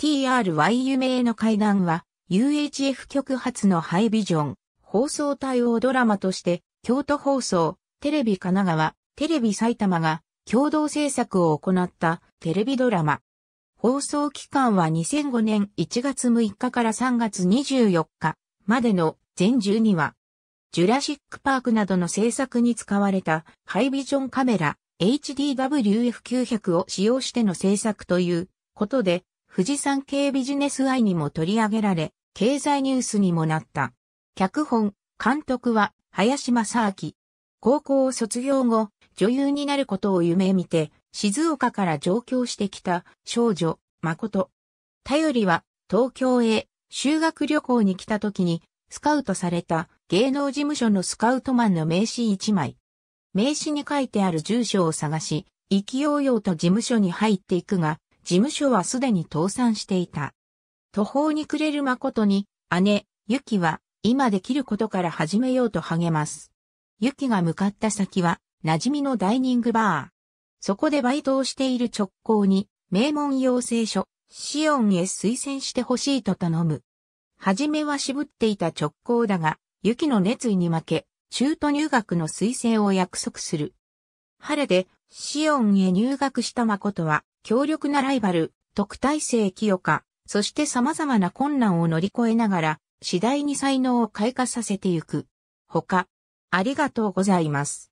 TRY 夢への階段は UHF 局発のハイビジョン放送対応ドラマとして京都放送、テレビ神奈川、テレビ埼玉が共同制作を行ったテレビドラマ。放送期間は2005年1月6日から3月24日までの全12話。ジュラシックパークなどの制作に使われたハイビジョンカメラ HDWF900 を使用しての制作ということで富士山系ビジネス愛にも取り上げられ、経済ニュースにもなった。脚本、監督は林正明。高校を卒業後、女優になることを夢見て、静岡から上京してきた少女、誠。頼りは東京へ修学旅行に来た時にスカウトされた芸能事務所のスカウトマンの名刺1枚。名刺に書いてある住所を探し、意気揚々と事務所に入っていくが、事務所はすでに倒産していた。途方に暮れる誠に、姉、ゆきは、今できることから始めようと励ます。ゆきが向かった先は、馴染みのダイニングバー。そこでバイトをしている直行に、名門養成所、シオンへ推薦してほしいと頼む。はじめは渋っていた直行だが、ゆきの熱意に負け、中途入学の推薦を約束する。晴れで、シオンへ入学した誠は、強力なライバル、特待生清香、そして様々な困難を乗り越えながら、次第に才能を開花させてゆく。他、ありがとうございます。